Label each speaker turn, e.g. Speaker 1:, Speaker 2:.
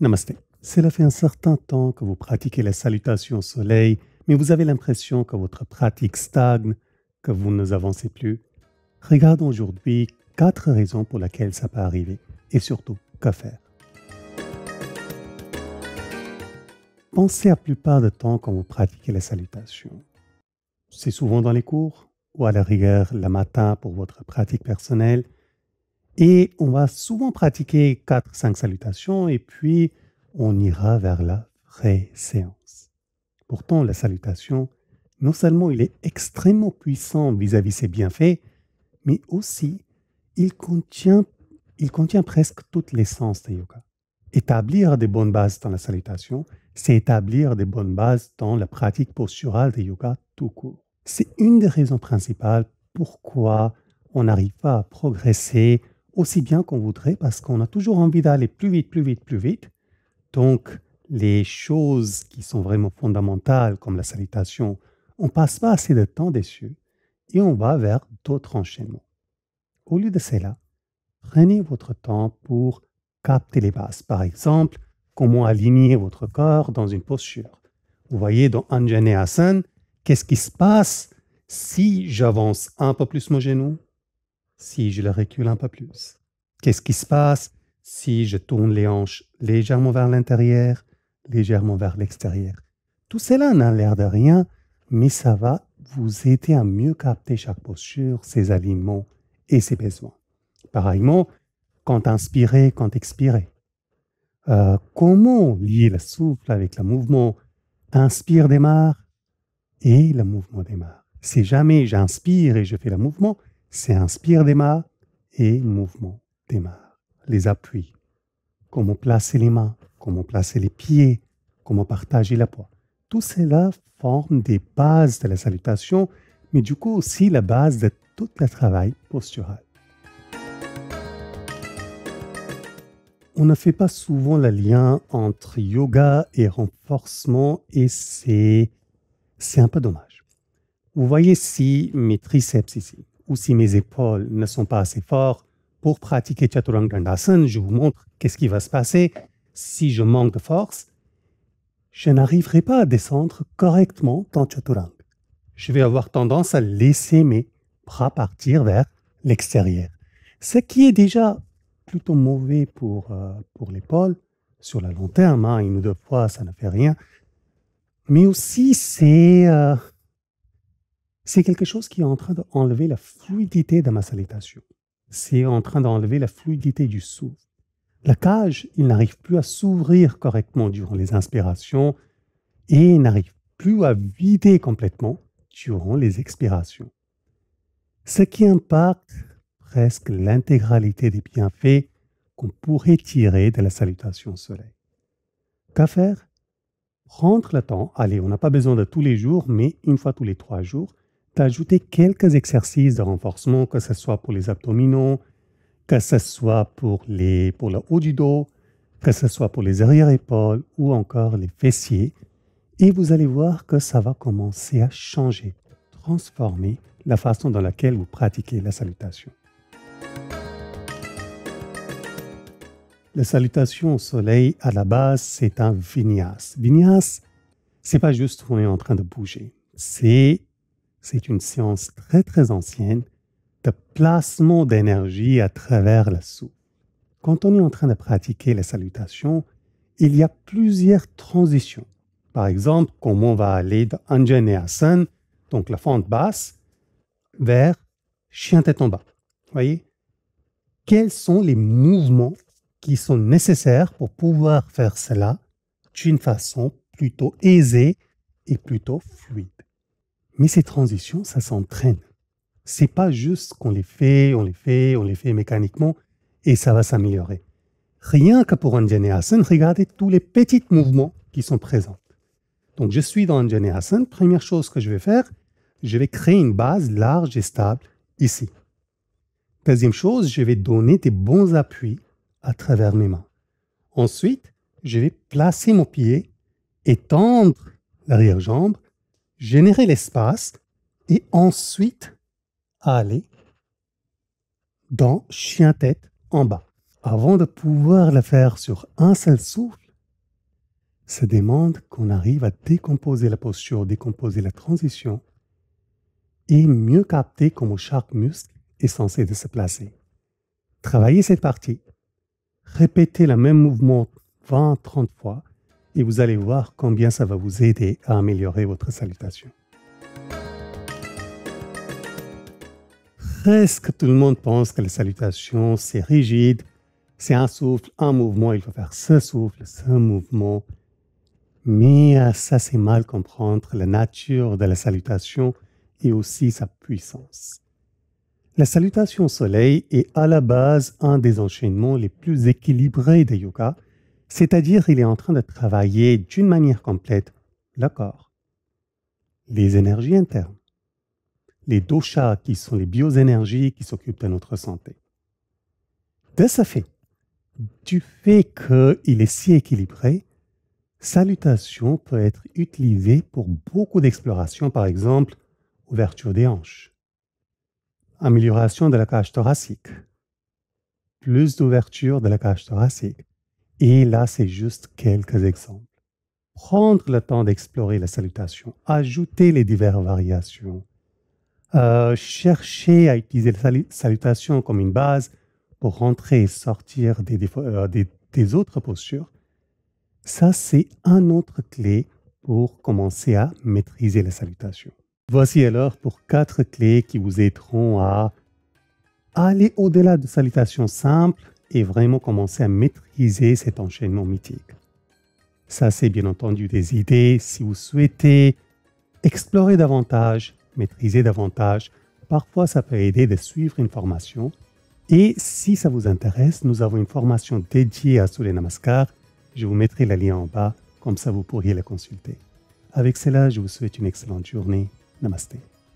Speaker 1: Namaste. Cela fait un certain temps que vous pratiquez la salutation au soleil, mais vous avez l'impression que votre pratique stagne, que vous ne avancez plus. Regardons aujourd'hui quatre raisons pour lesquelles ça peut arriver et surtout que faire. Pensez à la plupart du temps quand vous pratiquez la salutation. C'est souvent dans les cours ou à la rigueur le matin pour votre pratique personnelle et on va souvent pratiquer 4-5 salutations et puis on ira vers la vraie séance. Pourtant, la salutation, non seulement il est extrêmement puissant vis-à-vis ses bienfaits, mais aussi il contient, il contient presque toute l'essence de yoga. Établir des bonnes bases dans la salutation, c'est établir des bonnes bases dans la pratique posturale de yoga tout court. C'est une des raisons principales pourquoi on n'arrive pas à progresser aussi bien qu'on voudrait parce qu'on a toujours envie d'aller plus vite, plus vite, plus vite. Donc, les choses qui sont vraiment fondamentales, comme la salutation, on passe pas assez de temps dessus et on va vers d'autres enchaînements. Au lieu de cela, prenez votre temps pour capter les bases. Par exemple, comment aligner votre corps dans une posture. Vous voyez dans Anjane Hassan, qu'est-ce qui se passe si j'avance un peu plus mon genou, si je le recule un peu plus Qu'est-ce qui se passe si je tourne les hanches légèrement vers l'intérieur, légèrement vers l'extérieur Tout cela n'a l'air de rien, mais ça va vous aider à mieux capter chaque posture, ses aliments et ses besoins. Pareillement, quand inspirer, quand expirer. Euh, comment lier le souffle avec le mouvement Inspire, démarre et le mouvement démarre. Si jamais j'inspire et je fais le mouvement, c'est des mains et mouvement démarre. Les appuis. Comment placer les mains, comment placer les pieds, comment partager la poids. Tout cela forme des bases de la salutation, mais du coup aussi la base de tout le travail postural. On ne fait pas souvent le lien entre yoga et renforcement et c'est, c'est un peu dommage. Vous voyez ici mes triceps ici ou si mes épaules ne sont pas assez fortes pour pratiquer Chaturanga Dandasana, je vous montre qu'est-ce qui va se passer si je manque de force. Je n'arriverai pas à descendre correctement dans Chaturanga. Je vais avoir tendance à laisser mes bras partir vers l'extérieur. Ce qui est déjà plutôt mauvais pour, euh, pour l'épaule, sur la long terme, hein, une ou deux fois, ça ne fait rien. Mais aussi, c'est euh, c'est quelque chose qui est en train d'enlever la fluidité de ma salutation. C'est en train d'enlever la fluidité du souffle. La cage, il n'arrive plus à s'ouvrir correctement durant les inspirations et n'arrive plus à vider complètement durant les expirations. Ce qui impacte presque l'intégralité des bienfaits qu'on pourrait tirer de la salutation soleil. Qu'à faire Prendre le temps, allez, on n'a pas besoin de tous les jours, mais une fois tous les trois jours, d'ajouter quelques exercices de renforcement, que ce soit pour les abdominaux, que ce soit pour, les, pour le haut du dos, que ce soit pour les arrière-épaules ou encore les fessiers. Et vous allez voir que ça va commencer à changer, transformer la façon dans laquelle vous pratiquez la salutation. La salutation au soleil, à la base, c'est un vinyas. Vinyas, c'est pas juste qu'on est en train de bouger. C'est c'est une science très très ancienne de placement d'énergie à travers la souffle. Quand on est en train de pratiquer la salutation, il y a plusieurs transitions. Par exemple, comment on va aller de Anjane et donc la fente basse, vers chien tête en bas. Voyez Quels sont les mouvements qui sont nécessaires pour pouvoir faire cela d'une façon plutôt aisée et plutôt fluide mais ces transitions, ça s'entraîne. C'est pas juste qu'on les fait, on les fait, on les fait mécaniquement et ça va s'améliorer. Rien que pour Anjane Hassan, regardez tous les petits mouvements qui sont présents. Donc je suis dans Anjane Hassan, première chose que je vais faire, je vais créer une base large et stable ici. Deuxième chose, je vais donner des bons appuis à travers mes mains. Ensuite, je vais placer mon pied, étendre l'arrière-jambe générer l'espace et ensuite aller dans chien-tête en bas. Avant de pouvoir le faire sur un seul souffle, ça demande qu'on arrive à décomposer la posture, décomposer la transition et mieux capter comment chaque muscle est censé se placer. Travailler cette partie. répéter le même mouvement 20-30 fois et vous allez voir combien ça va vous aider à améliorer votre salutation. Presque tout le monde pense que la salutation, c'est rigide, c'est un souffle, un mouvement, il faut faire ce souffle, ce mouvement. Mais euh, ça, c'est mal comprendre la nature de la salutation et aussi sa puissance. La salutation au soleil est à la base un des enchaînements les plus équilibrés des yoga, c'est-à-dire, il est en train de travailler d'une manière complète le corps, les énergies internes, les doshas qui sont les bioénergies qui s'occupent de notre santé. De ce fait, du fait qu'il est si équilibré, salutation peut être utilisée pour beaucoup d'explorations, par exemple ouverture des hanches, amélioration de la cage thoracique, plus d'ouverture de la cage thoracique, et là, c'est juste quelques exemples. Prendre le temps d'explorer la salutation, ajouter les diverses variations, euh, chercher à utiliser la salutation comme une base pour rentrer et sortir euh, des, des autres postures, ça c'est un autre clé pour commencer à maîtriser la salutation. Voici alors pour quatre clés qui vous aideront à aller au-delà de salutations simples et vraiment commencer à maîtriser cet enchaînement mythique. Ça, c'est bien entendu des idées si vous souhaitez explorer davantage, maîtriser davantage. Parfois, ça peut aider de suivre une formation. Et si ça vous intéresse, nous avons une formation dédiée à Surya Namaskar. Je vous mettrai le lien en bas, comme ça vous pourriez la consulter. Avec cela, je vous souhaite une excellente journée. Namaste.